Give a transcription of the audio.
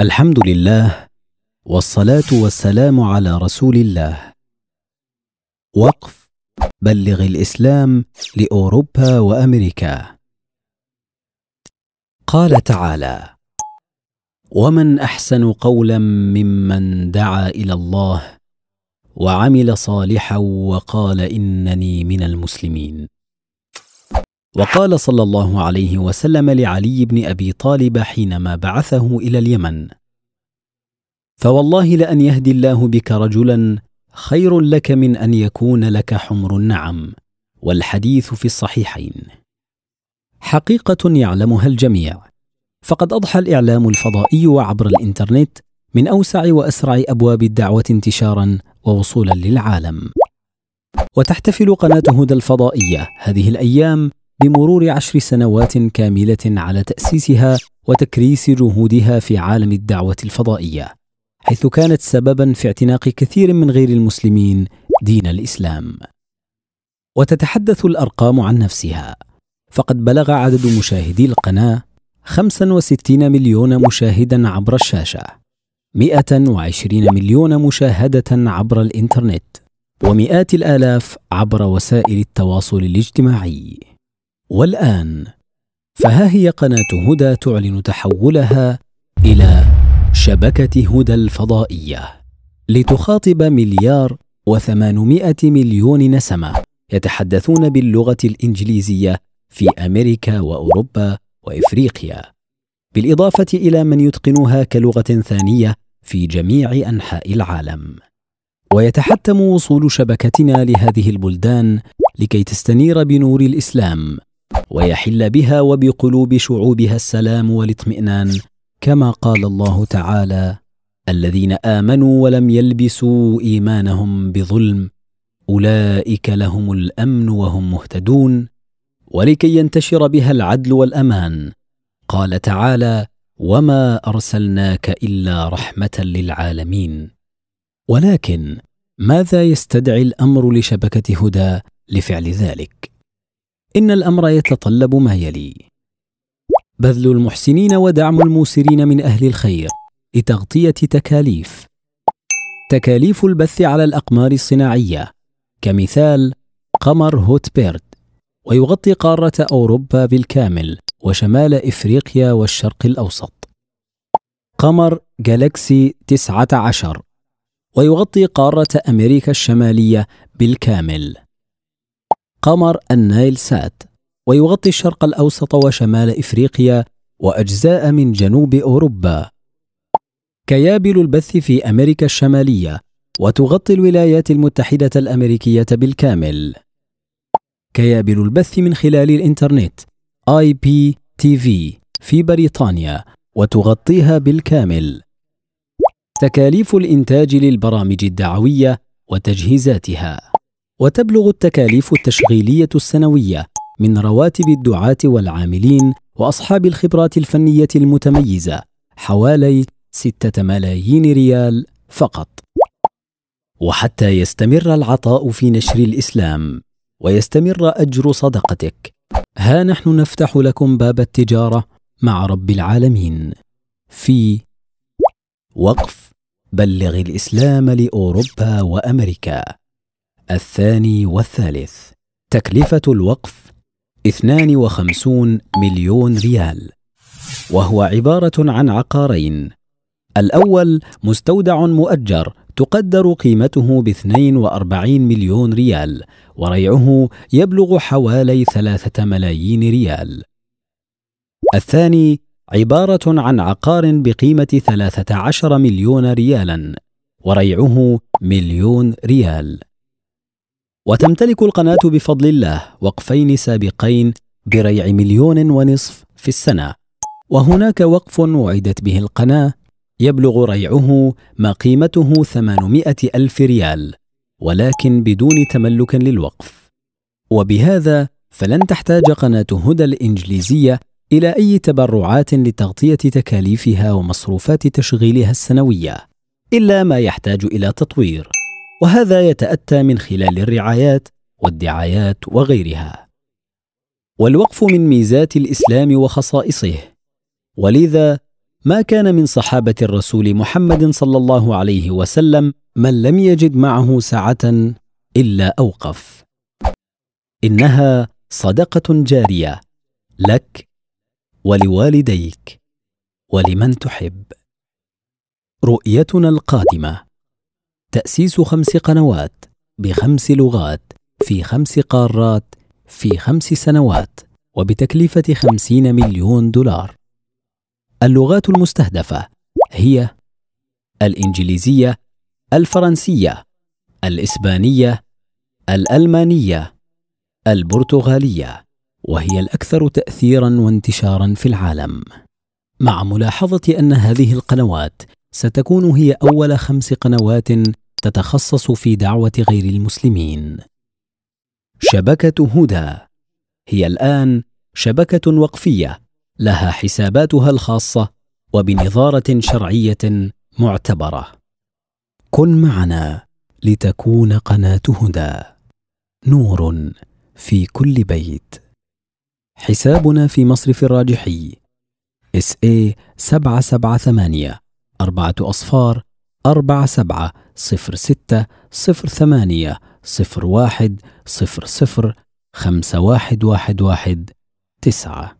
الحمد لله والصلاة والسلام على رسول الله. وقف بلغ الإسلام لأوروبا وأمريكا. قال تعالى: "ومن أحسن قولا ممن دعا إلى الله وعمل صالحا وقال إنني من المسلمين". وقال صلى الله عليه وسلم لعلي بن ابي طالب حينما بعثه الى اليمن فوالله لان يهدي الله بك رجلا خير لك من ان يكون لك حمر النعم والحديث في الصحيحين حقيقه يعلمها الجميع فقد اضحى الاعلام الفضائي وعبر الانترنت من اوسع واسرع ابواب الدعوه انتشارا ووصولا للعالم وتحتفل قناه هدى الفضائيه هذه الايام بمرور عشر سنوات كاملة على تأسيسها وتكريس جهودها في عالم الدعوة الفضائية، حيث كانت سببا في اعتناق كثير من غير المسلمين دين الإسلام. وتتحدث الأرقام عن نفسها، فقد بلغ عدد مشاهدي القناة 65 مليون مشاهدا عبر الشاشة 120 مليون مشاهدة عبر الإنترنت ومئات الآلاف عبر وسائل التواصل الاجتماعي والآن فها هي قناة هدى تعلن تحولها إلى شبكة هدى الفضائية لتخاطب مليار وثمانمائة مليون نسمة يتحدثون باللغة الإنجليزية في أمريكا وأوروبا وإفريقيا بالإضافة إلى من يتقنها كلغة ثانية في جميع أنحاء العالم ويتحتم وصول شبكتنا لهذه البلدان لكي تستنير بنور الإسلام ويحل بها وبقلوب شعوبها السلام والاطمئنان كما قال الله تعالى الذين امنوا ولم يلبسوا ايمانهم بظلم اولئك لهم الامن وهم مهتدون ولكي ينتشر بها العدل والامان قال تعالى وما ارسلناك الا رحمه للعالمين ولكن ماذا يستدعي الامر لشبكه هدى لفعل ذلك إن الأمر يتطلب ما يلي: بذل المحسنين ودعم الموسرين من أهل الخير لتغطية تكاليف تكاليف البث على الأقمار الصناعية كمثال قمر هوت بيرد ويغطي قارة أوروبا بالكامل وشمال إفريقيا والشرق الأوسط قمر جالاكسي 19 ويغطي قارة أمريكا الشمالية بالكامل قمر النايل سات ويغطي الشرق الأوسط وشمال إفريقيا وأجزاء من جنوب أوروبا كيابل البث في أمريكا الشمالية وتغطي الولايات المتحدة الأمريكية بالكامل كيابل البث من خلال الإنترنت آي بي تي في في بريطانيا وتغطيها بالكامل تكاليف الإنتاج للبرامج الدعوية وتجهيزاتها وتبلغ التكاليف التشغيلية السنوية من رواتب الدعاة والعاملين وأصحاب الخبرات الفنية المتميزة حوالي 6 ملايين ريال فقط. وحتى يستمر العطاء في نشر الإسلام ويستمر أجر صدقتك، ها نحن نفتح لكم باب التجارة مع رب العالمين في وقف بلغ الإسلام لأوروبا وأمريكا. الثاني والثالث تكلفة الوقف 52 مليون ريال وهو عبارة عن عقارين الأول مستودع مؤجر تقدر قيمته ب 42 مليون ريال وريعه يبلغ حوالي 3 ملايين ريال الثاني عبارة عن عقار بقيمة 13 مليون ريالا وريعه مليون ريال وتمتلك القناة بفضل الله وقفين سابقين بريع مليون ونصف في السنة وهناك وقف وعدت به القناة يبلغ ريعه ما قيمته 800 ألف ريال ولكن بدون تملك للوقف وبهذا فلن تحتاج قناة هدى الإنجليزية إلى أي تبرعات لتغطية تكاليفها ومصروفات تشغيلها السنوية إلا ما يحتاج إلى تطوير وهذا يتأتى من خلال الرعايات والدعايات وغيرها. والوقف من ميزات الإسلام وخصائصه، ولذا ما كان من صحابة الرسول محمد صلى الله عليه وسلم من لم يجد معه سعة إلا أوقف. إنها صدقة جارية لك ولوالديك ولمن تحب. رؤيتنا القادمه تأسيس خمس قنوات بخمس لغات في خمس قارات في خمس سنوات وبتكلفة خمسين مليون دولار اللغات المستهدفة هي الإنجليزية الفرنسية الإسبانية الألمانية البرتغالية وهي الأكثر تأثيرا وانتشارا في العالم مع ملاحظة أن هذه القنوات ستكون هي أول خمس قنوات تتخصص في دعوة غير المسلمين. شبكة هدى هي الآن شبكة وقفية لها حساباتها الخاصة وبنظارة شرعية معتبرة. كن معنا لتكون قناة هدى نور في كل بيت. حسابنا في مصرف الراجحي SA 778 إيه أربعة أصفار أربعة سبعة صفر ستة صفر ثمانية صفر واحد صفر صفر خمسة واحد واحد واحد تسعة